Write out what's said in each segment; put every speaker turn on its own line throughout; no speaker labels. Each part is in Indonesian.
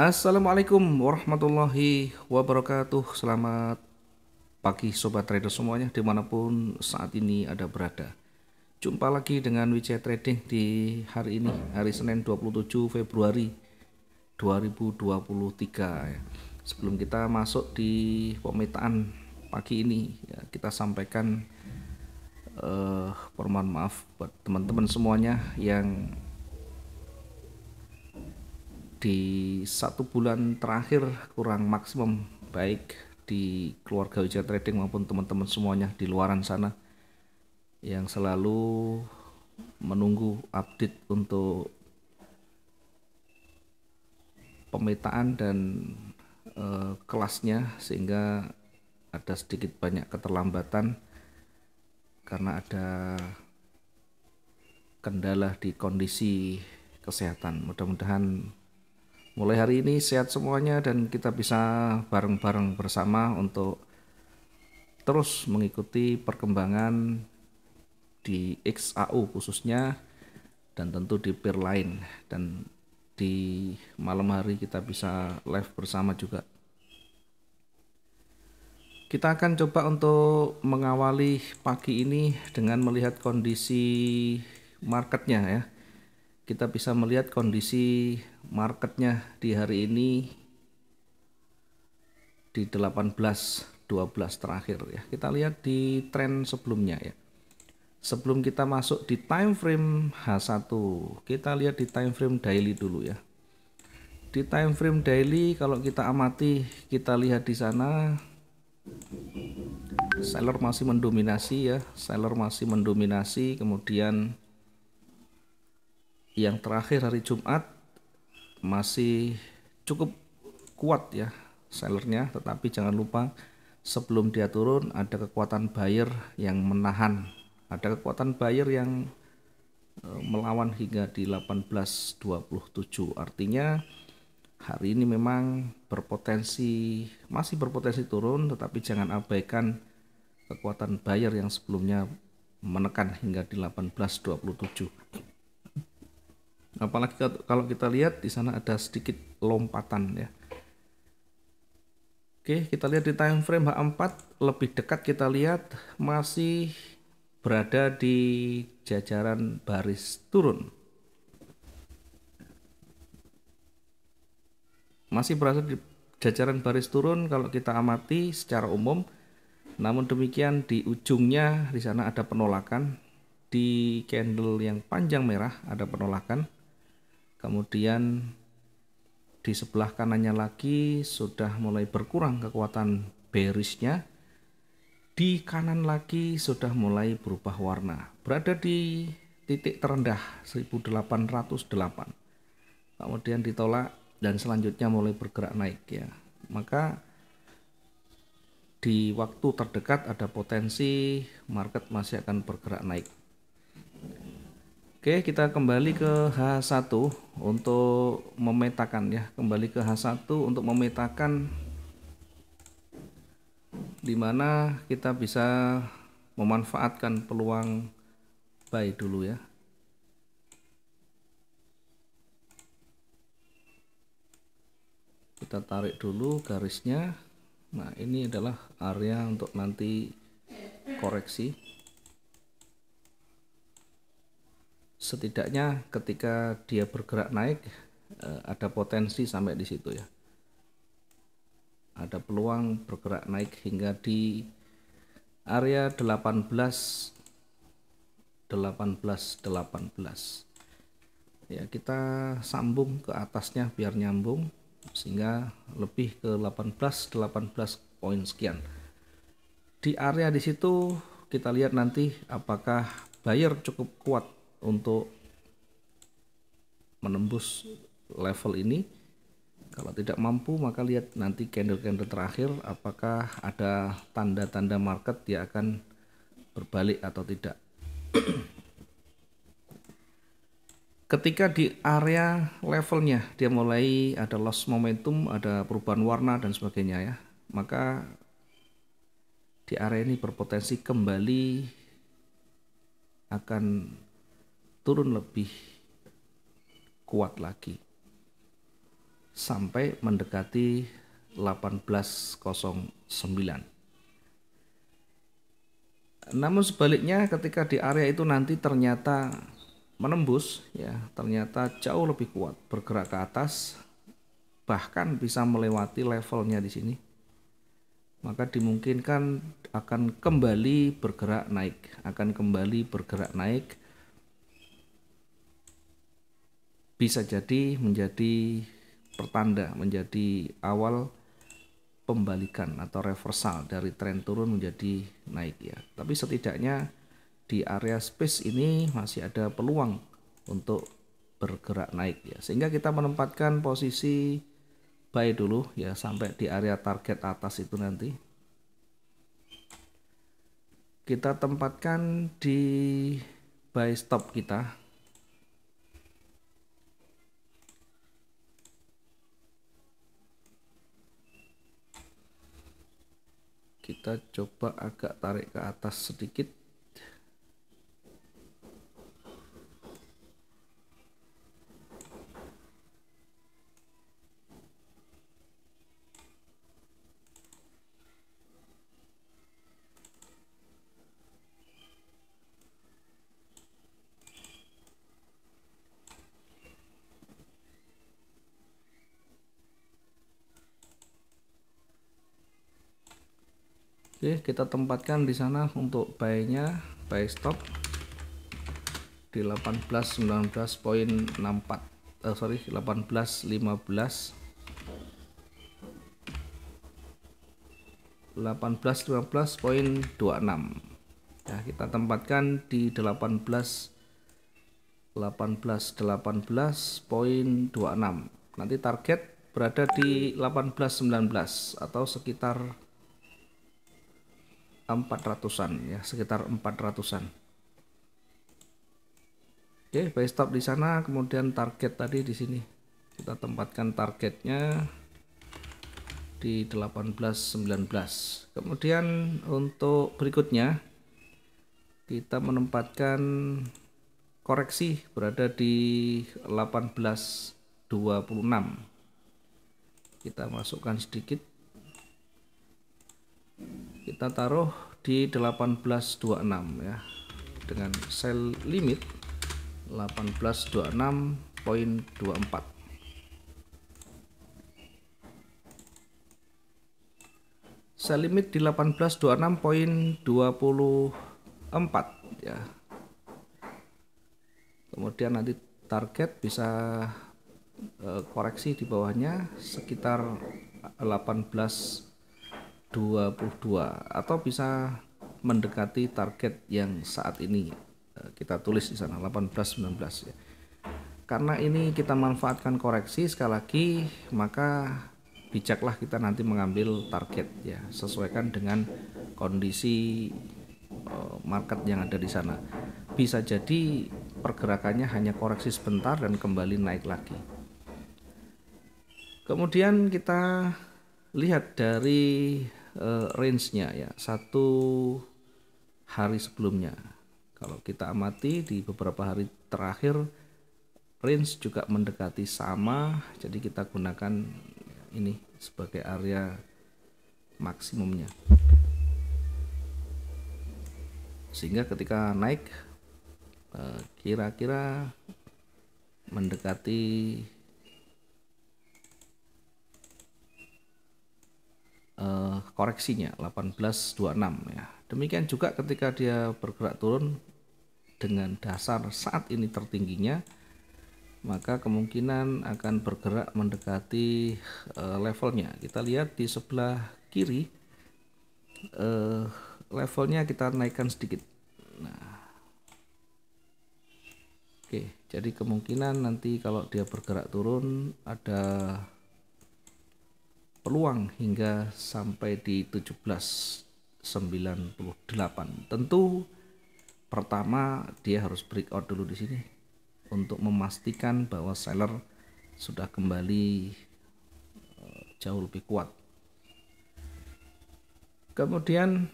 Assalamualaikum warahmatullahi wabarakatuh Selamat pagi Sobat Trader semuanya dimanapun saat ini ada berada Jumpa lagi dengan wijaya Trading di hari ini Hari Senin 27 Februari 2023 ya, Sebelum kita masuk di pemetaan pagi ini ya, Kita sampaikan eh, permohon maaf buat teman-teman semuanya yang di satu bulan terakhir kurang maksimum baik di keluarga ujian Trading maupun teman-teman semuanya di luaran sana yang selalu menunggu update untuk pemetaan dan e, kelasnya sehingga ada sedikit banyak keterlambatan karena ada kendala di kondisi kesehatan. Mudah-mudahan mulai hari ini sehat semuanya dan kita bisa bareng-bareng bersama untuk terus mengikuti perkembangan di XAU khususnya dan tentu di peer lain dan di malam hari kita bisa live bersama juga. Kita akan coba untuk mengawali pagi ini dengan melihat kondisi marketnya ya kita bisa melihat kondisi marketnya di hari ini di 18.12 terakhir ya. Kita lihat di tren sebelumnya ya. Sebelum kita masuk di time frame H1, kita lihat di time frame daily dulu ya. Di time frame daily kalau kita amati, kita lihat di sana seller masih mendominasi ya. Seller masih mendominasi kemudian yang terakhir hari Jumat masih cukup kuat ya sellernya tetapi jangan lupa sebelum dia turun ada kekuatan buyer yang menahan ada kekuatan buyer yang e, melawan hingga di 18.27 artinya hari ini memang berpotensi masih berpotensi turun tetapi jangan abaikan kekuatan buyer yang sebelumnya menekan hingga di 18.27 apalagi kalau kita lihat di sana ada sedikit lompatan ya Oke kita lihat di time frame H4 lebih dekat kita lihat masih berada di jajaran baris turun masih berada di jajaran baris turun kalau kita amati secara umum namun demikian di ujungnya di sana ada penolakan di candle yang panjang merah ada penolakan kemudian di sebelah kanannya lagi sudah mulai berkurang kekuatan bearishnya di kanan lagi sudah mulai berubah warna berada di titik terendah 1808 kemudian ditolak dan selanjutnya mulai bergerak naik ya maka di waktu terdekat ada potensi market masih akan bergerak naik Oke, kita kembali ke H1 untuk memetakan ya. Kembali ke H1 untuk memetakan di mana kita bisa memanfaatkan peluang buy dulu ya. Kita tarik dulu garisnya. Nah, ini adalah area untuk nanti koreksi. setidaknya ketika dia bergerak naik eh, ada potensi sampai di situ ya ada peluang bergerak naik hingga di area 18 18 18 ya kita sambung ke atasnya biar nyambung sehingga lebih ke 18 18 poin sekian di area di situ kita lihat nanti apakah buyer cukup kuat untuk menembus level ini kalau tidak mampu maka lihat nanti candle-candle terakhir apakah ada tanda-tanda market dia akan berbalik atau tidak ketika di area levelnya dia mulai ada loss momentum, ada perubahan warna dan sebagainya ya, maka di area ini berpotensi kembali akan turun lebih kuat lagi sampai mendekati 1809. Namun sebaliknya ketika di area itu nanti ternyata menembus ya, ternyata jauh lebih kuat, bergerak ke atas bahkan bisa melewati levelnya di sini. Maka dimungkinkan akan kembali bergerak naik, akan kembali bergerak naik bisa jadi menjadi pertanda, menjadi awal pembalikan atau reversal dari tren turun menjadi naik ya. Tapi setidaknya di area space ini masih ada peluang untuk bergerak naik ya. Sehingga kita menempatkan posisi buy dulu ya sampai di area target atas itu nanti. Kita tempatkan di buy stop kita kita coba agak tarik ke atas sedikit Oke, kita tempatkan di sana untuk buy-nya, buy stop di 18 19.64. Eh, sorry, 18 15 18.15.26 ya kita tempatkan di 18 18 26. nanti target berada di 18.19 atau sekitar 400 ratusan ya, sekitar 400 ratusan. Oke, buy stop di sana, kemudian target tadi di sini. Kita tempatkan targetnya di 1819. Kemudian untuk berikutnya kita menempatkan koreksi berada di 1826. Kita masukkan sedikit kita taruh di 1826 ya dengan sel limit 1826.24 saya limit di 1826.24 ya. Kemudian nanti target bisa eh, koreksi di bawahnya sekitar 18 22 atau bisa mendekati target yang saat ini eh, kita tulis di sana 18 19 ya. Karena ini kita manfaatkan koreksi sekali lagi maka bijaklah kita nanti mengambil target ya sesuaikan dengan kondisi eh, market yang ada di sana. Bisa jadi pergerakannya hanya koreksi sebentar dan kembali naik lagi. Kemudian kita lihat dari uh, range-nya ya satu hari sebelumnya kalau kita amati di beberapa hari terakhir range juga mendekati sama jadi kita gunakan ini sebagai area maksimumnya sehingga ketika naik eh, kira-kira mendekati koreksinya 1826 ya. Demikian juga ketika dia bergerak turun dengan dasar saat ini tertingginya maka kemungkinan akan bergerak mendekati eh, levelnya. Kita lihat di sebelah kiri eh, levelnya kita naikkan sedikit. Nah. Oke, jadi kemungkinan nanti kalau dia bergerak turun ada peluang hingga sampai di 1798. Tentu pertama dia harus breakout dulu di sini untuk memastikan bahwa seller sudah kembali eh, jauh lebih kuat. Kemudian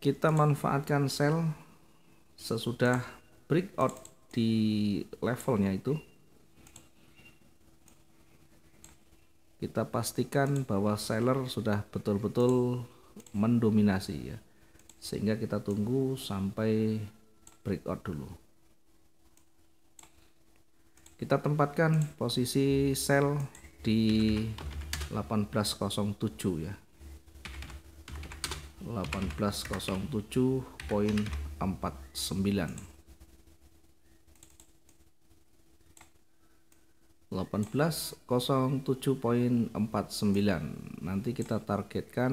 kita manfaatkan sell sesudah breakout di levelnya itu kita pastikan bahwa seller sudah betul-betul mendominasi ya sehingga kita tunggu sampai breakout dulu kita tempatkan posisi sell di 1807 ya 1807.49 1807.49 nanti kita targetkan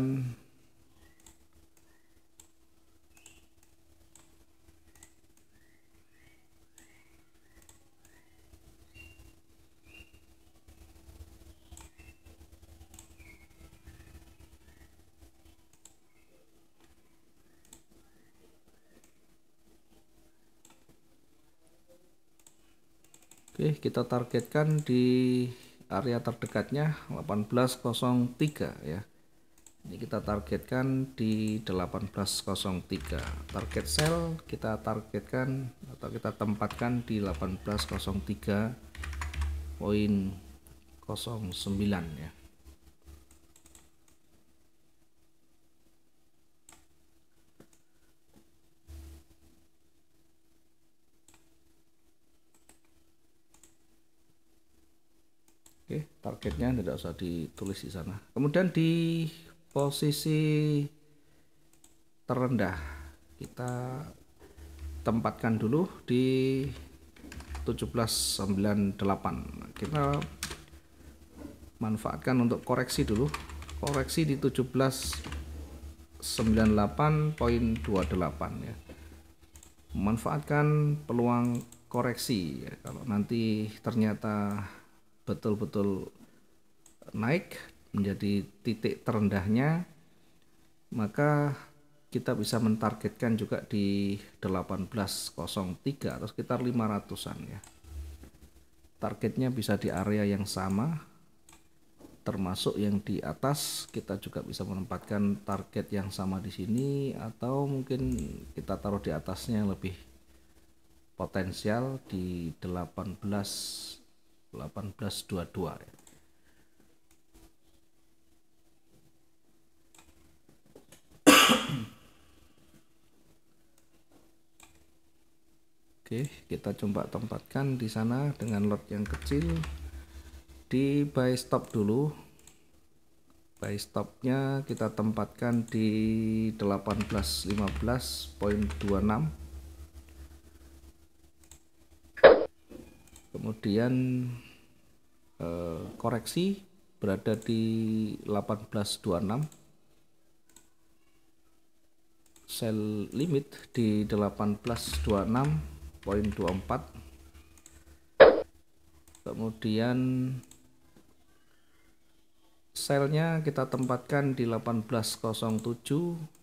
Oke, kita targetkan di area terdekatnya 1803 ya. Ini kita targetkan di 1803. Target sell kita targetkan atau kita tempatkan di 1803.09 ya. Oke, targetnya tidak usah ditulis di sana. Kemudian di posisi terendah kita tempatkan dulu di 1798. Kita manfaatkan untuk koreksi dulu. Koreksi di 1798.28 ya. Manfaatkan peluang koreksi ya. kalau nanti ternyata betul-betul naik menjadi titik terendahnya maka kita bisa mentargetkan juga di 1803 atau sekitar 500-an ya. Targetnya bisa di area yang sama termasuk yang di atas kita juga bisa menempatkan target yang sama di sini atau mungkin kita taruh di atasnya lebih potensial di 18 1822 ya. Oke, kita coba tempatkan di sana dengan lot yang kecil di buy stop dulu. Buy stopnya kita tempatkan di 1815.26 kemudian eh, koreksi berada di 1826 sel limit di 1826.24 kemudian selnya kita tempatkan di 1807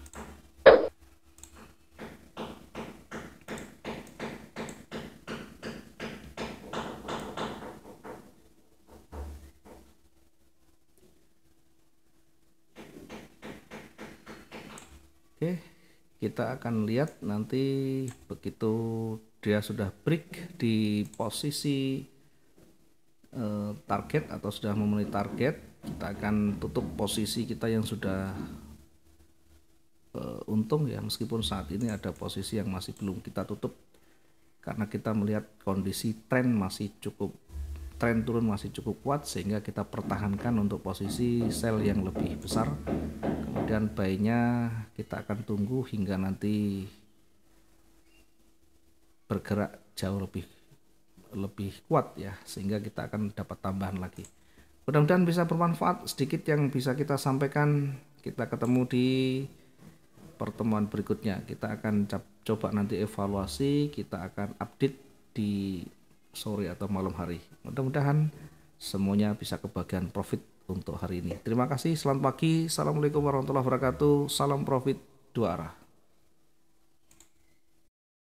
kita akan lihat nanti begitu dia sudah break di posisi eh, target atau sudah memenuhi target kita akan tutup posisi kita yang sudah eh, untung ya meskipun saat ini ada posisi yang masih belum kita tutup karena kita melihat kondisi tren masih cukup tren turun masih cukup kuat sehingga kita pertahankan untuk posisi sel yang lebih besar kemudian bayinya kita akan tunggu hingga nanti bergerak jauh lebih lebih kuat ya sehingga kita akan dapat tambahan lagi mudah-mudahan bisa bermanfaat sedikit yang bisa kita sampaikan kita ketemu di pertemuan berikutnya kita akan coba nanti evaluasi kita akan update di sore atau malam hari mudah-mudahan semuanya bisa kebagian profit untuk hari ini. Terima kasih, selamat pagi. Assalamualaikum warahmatullahi wabarakatuh. Salam profit dua arah.